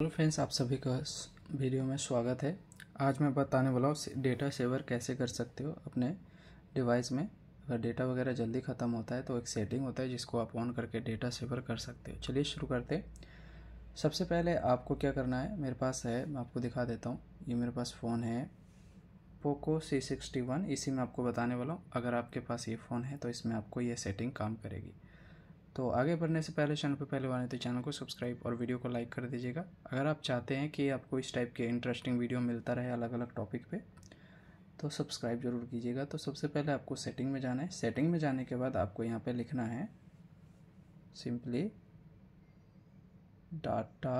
hello friends आप सभी का वीडियो में स्वागत है आज मैं बताने वाला हूँ डेटा सेवर कैसे कर सकते हो अपने डिवाइस में अगर डेटा वगैरह जल्दी ख़त्म होता है तो एक सेटिंग होता है जिसको आप ऑन करके डेटा सेवर कर सकते हो चलिए शुरू करते सबसे पहले आपको क्या करना है मेरे पास है मैं आपको दिखा देता हूँ ये मेरे पास फ़ोन है पोको सी सिक्सटी वन इसी में आपको बताने वाला हूँ अगर आपके पास ये फ़ोन है तो इसमें आपको ये सेटिंग काम करेगी तो आगे बढ़ने से पहले चैनल पर पहले बार तो चैनल को सब्सक्राइब और वीडियो को लाइक कर दीजिएगा अगर आप चाहते हैं कि आपको इस टाइप के इंटरेस्टिंग वीडियो मिलता रहे अलग अलग टॉपिक पे तो सब्सक्राइब जरूर कीजिएगा तो सबसे पहले आपको सेटिंग में जाना है सेटिंग में जाने के बाद आपको यहाँ पर लिखना है सिंपली डाटा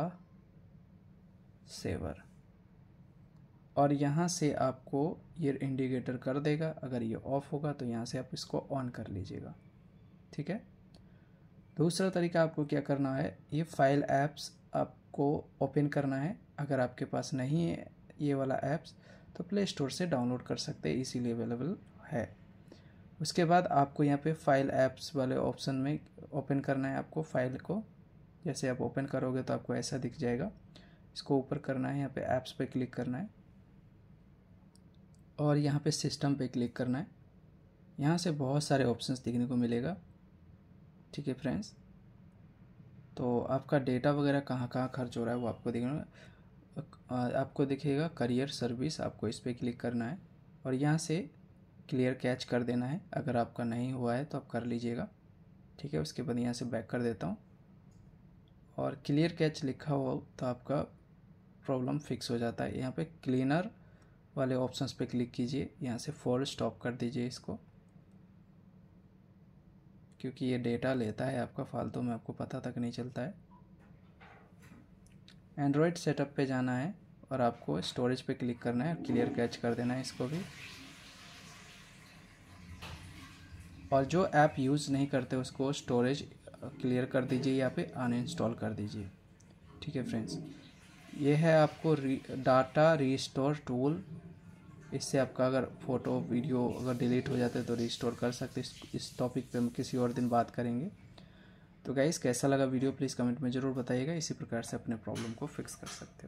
सेवर और यहाँ से आपको ये इंडिकेटर कर देगा अगर ये ऑफ़ होगा तो यहाँ से आप इसको ऑन कर लीजिएगा ठीक है दूसरा तरीका आपको क्या करना है ये फाइल ऐप्स आपको ओपन करना है अगर आपके पास नहीं है ये वाला ऐप्स तो प्ले स्टोर से डाउनलोड कर सकते हैं इसीलिए अवेलेबल है उसके बाद आपको यहाँ पे फाइल ऐप्स वाले ऑप्शन में ओपन करना है आपको फाइल को जैसे आप ओपन करोगे तो आपको ऐसा दिख जाएगा इसको ऊपर करना है यहाँ पे ऐप्स पे क्लिक करना है और यहाँ पे सिस्टम पे क्लिक करना है यहाँ से बहुत सारे ऑप्शंस देखने को मिलेगा ठीक है फ्रेंड्स तो आपका डेटा वगैरह कहाँ कहाँ खर्च हो रहा है वो आपको देखना आपको दिखेगा करियर सर्विस आपको इस पर क्लिक करना है और यहाँ से क्लियर कैच कर देना है अगर आपका नहीं हुआ है तो आप कर लीजिएगा ठीक है उसके बाद यहाँ से बैक कर देता हूँ और क्लियर कैच लिखा हो तो आपका प्रॉब्लम फिक्स हो जाता है यहाँ पे क्लीनर वाले ऑप्शंस पे क्लिक कीजिए यहाँ से फॉल स्टॉप कर दीजिए इसको क्योंकि ये डेटा लेता है आपका फालतू में आपको पता तक नहीं चलता है एंड्रॉयड सेटअप पे जाना है और आपको स्टोरेज पे क्लिक करना है क्लियर कैच कर देना है इसको भी और जो ऐप यूज़ नहीं करते उसको स्टोरेज क्लियर कर दीजिए या पे अनइंस्टॉल कर दीजिए ठीक है फ्रेंड्स ये है आपको री, डाटा रीस्टोर टूल इससे आपका अगर फ़ोटो वीडियो अगर डिलीट हो जाता है तो रिस्टोर कर सकते इस, इस टॉपिक पे हम किसी और दिन बात करेंगे तो गाइज़ कैसा लगा वीडियो प्लीज़ कमेंट में ज़रूर बताइएगा इसी प्रकार से अपने प्रॉब्लम को फिक्स कर सकते हो